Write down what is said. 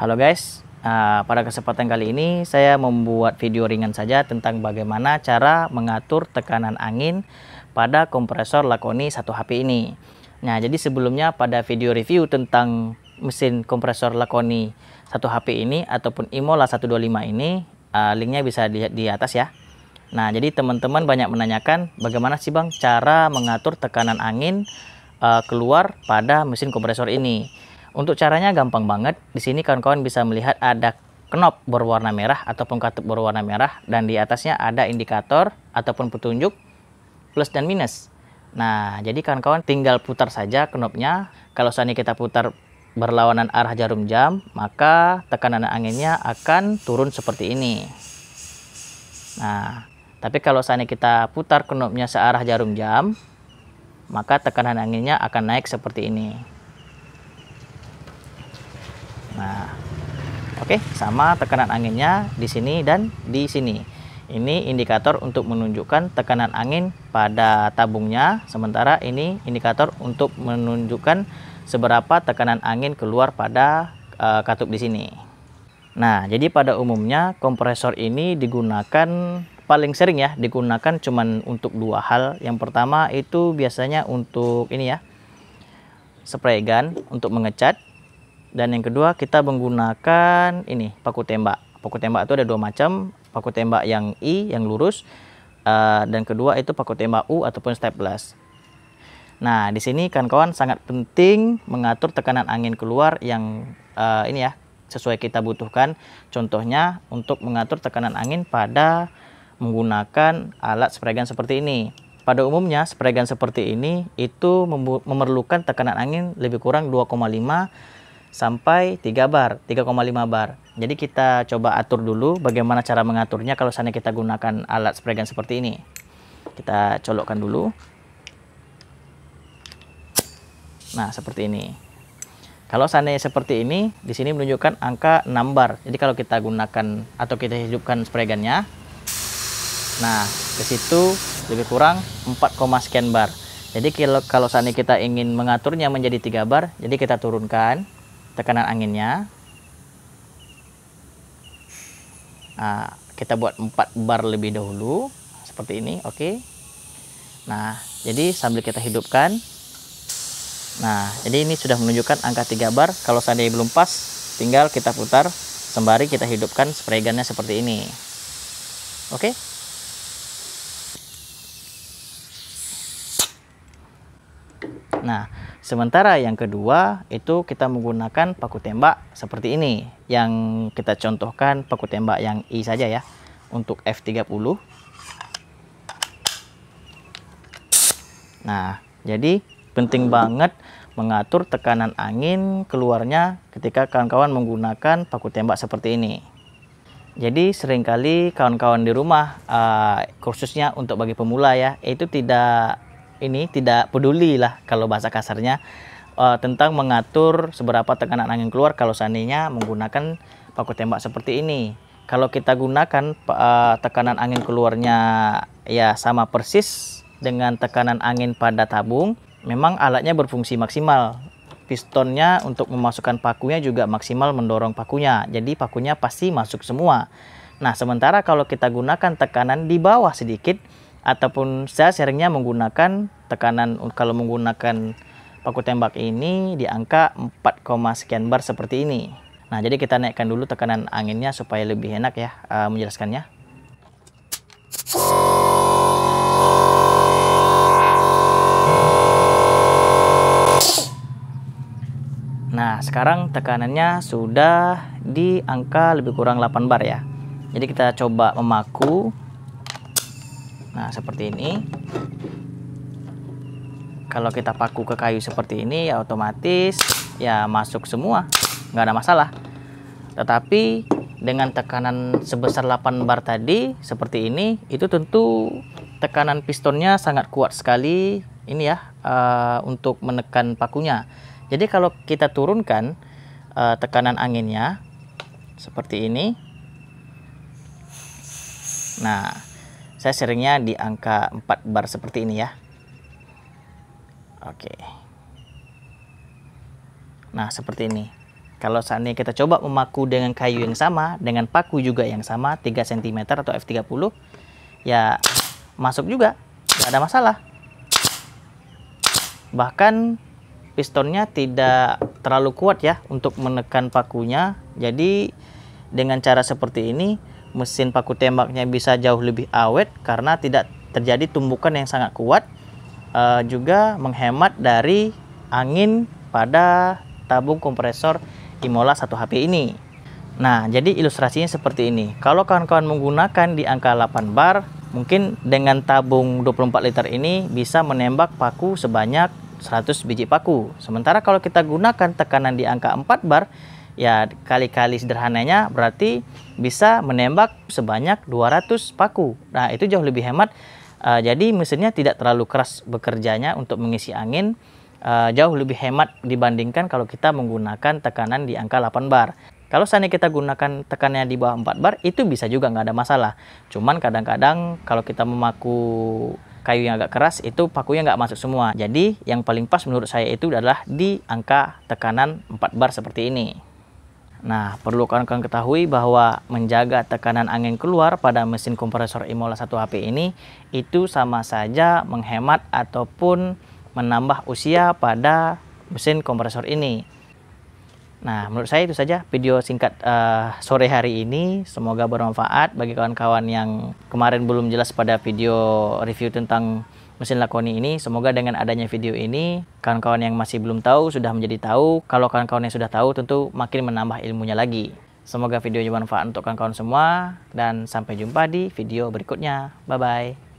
Halo guys, uh, pada kesempatan kali ini saya membuat video ringan saja tentang bagaimana cara mengatur tekanan angin pada kompresor Lakoni 1 HP ini. Nah, jadi sebelumnya pada video review tentang mesin kompresor Lakoni 1 HP ini ataupun Imola 125 ini, uh, linknya bisa dilihat di atas ya. Nah, jadi teman-teman banyak menanyakan bagaimana sih Bang cara mengatur tekanan angin uh, keluar pada mesin kompresor ini. Untuk caranya gampang banget. Di sini kawan-kawan bisa melihat ada knob berwarna merah ataupun katup berwarna merah dan di atasnya ada indikator ataupun petunjuk plus dan minus. Nah, jadi kawan-kawan tinggal putar saja knobnya. Kalau seandainya kita putar berlawanan arah jarum jam, maka tekanan anginnya akan turun seperti ini. Nah, tapi kalau seandainya kita putar knobnya searah jarum jam, maka tekanan anginnya akan naik seperti ini. Nah, oke, okay, sama tekanan anginnya di sini dan di sini. Ini indikator untuk menunjukkan tekanan angin pada tabungnya, sementara ini indikator untuk menunjukkan seberapa tekanan angin keluar pada uh, katup di sini. Nah, jadi pada umumnya kompresor ini digunakan paling sering ya digunakan cuman untuk dua hal. Yang pertama itu biasanya untuk ini ya spray gun untuk mengecat dan yang kedua kita menggunakan ini paku tembak paku tembak itu ada dua macam paku tembak yang I yang lurus uh, dan kedua itu paku tembak U ataupun stepless nah di sini kawan-kawan sangat penting mengatur tekanan angin keluar yang uh, ini ya sesuai kita butuhkan contohnya untuk mengatur tekanan angin pada menggunakan alat spray gun seperti ini pada umumnya spray gun seperti ini itu memerlukan tekanan angin lebih kurang 2,5 sampai 3 bar, 3,5 bar. Jadi kita coba atur dulu bagaimana cara mengaturnya kalau sana kita gunakan alat spray gun seperti ini. Kita colokkan dulu. Nah, seperti ini. Kalau seandainya seperti ini, di sini menunjukkan angka 6 bar. Jadi kalau kita gunakan atau kita hidupkan spray gunnya, nah ke situ lebih kurang 4, sekian bar. Jadi kalau kalau seandainya kita ingin mengaturnya menjadi 3 bar, jadi kita turunkan tekanan anginnya nah, kita buat 4 bar lebih dahulu seperti ini oke okay. nah jadi sambil kita hidupkan nah jadi ini sudah menunjukkan angka 3 bar kalau seandainya belum pas tinggal kita putar sembari kita hidupkan spray gunnya seperti ini oke okay. nah Sementara yang kedua itu kita menggunakan paku tembak seperti ini yang kita contohkan paku tembak yang I saja ya untuk F30. Nah, jadi penting banget mengatur tekanan angin keluarnya ketika kawan-kawan menggunakan paku tembak seperti ini. Jadi seringkali kawan-kawan di rumah uh, khususnya untuk bagi pemula ya itu tidak ini tidak peduli lah kalau bahasa kasarnya uh, tentang mengatur seberapa tekanan angin keluar kalau seandainya menggunakan paku tembak seperti ini. Kalau kita gunakan uh, tekanan angin keluarnya ya sama persis dengan tekanan angin pada tabung, memang alatnya berfungsi maksimal. Pistonnya untuk memasukkan pakunya juga maksimal mendorong pakunya. Jadi pakunya pasti masuk semua. Nah, sementara kalau kita gunakan tekanan di bawah sedikit, ataupun saya seringnya menggunakan tekanan kalau menggunakan paku tembak ini di angka 4, sekian bar seperti ini. Nah, jadi kita naikkan dulu tekanan anginnya supaya lebih enak ya uh, menjelaskannya. Nah, sekarang tekanannya sudah di angka lebih kurang 8 bar ya. Jadi kita coba memaku nah seperti ini kalau kita paku ke kayu seperti ini ya otomatis ya masuk semua nggak ada masalah tetapi dengan tekanan sebesar 8 bar tadi seperti ini itu tentu tekanan pistonnya sangat kuat sekali ini ya uh, untuk menekan pakunya jadi kalau kita turunkan uh, tekanan anginnya seperti ini nah saya seringnya di angka 4 bar seperti ini ya. Oke. Nah, seperti ini. Kalau seandainya kita coba memaku dengan kayu yang sama, dengan paku juga yang sama, 3 cm atau F30, ya masuk juga, nggak ada masalah. Bahkan pistonnya tidak terlalu kuat ya untuk menekan pakunya. Jadi dengan cara seperti ini, mesin paku tembaknya bisa jauh lebih awet karena tidak terjadi tumbukan yang sangat kuat uh, juga menghemat dari angin pada tabung kompresor Imola 1 HP ini. Nah, jadi ilustrasinya seperti ini. Kalau kawan-kawan menggunakan di angka 8 bar, mungkin dengan tabung 24 liter ini bisa menembak paku sebanyak 100 biji paku. Sementara kalau kita gunakan tekanan di angka 4 bar, ya kali-kali sederhananya berarti bisa menembak sebanyak 200 paku. Nah, itu jauh lebih hemat. Uh, jadi mesinnya tidak terlalu keras bekerjanya untuk mengisi angin. Uh, jauh lebih hemat dibandingkan kalau kita menggunakan tekanan di angka 8 bar. Kalau seandainya kita gunakan tekanannya di bawah 4 bar, itu bisa juga nggak ada masalah. Cuman kadang-kadang kalau kita memaku kayu yang agak keras, itu pakunya nggak masuk semua. Jadi yang paling pas menurut saya itu adalah di angka tekanan 4 bar seperti ini. Nah, perlu kawan-kawan ketahui bahwa menjaga tekanan angin keluar pada mesin kompresor Imola 1HP ini itu sama saja menghemat ataupun menambah usia pada mesin kompresor ini. Nah, menurut saya itu saja video singkat uh, sore hari ini. Semoga bermanfaat bagi kawan-kawan yang kemarin belum jelas pada video review tentang mesin lakoni ini. Semoga dengan adanya video ini, kawan-kawan yang masih belum tahu sudah menjadi tahu. Kalau kawan-kawan yang sudah tahu tentu makin menambah ilmunya lagi. Semoga videonya bermanfaat untuk kawan-kawan semua dan sampai jumpa di video berikutnya. Bye-bye.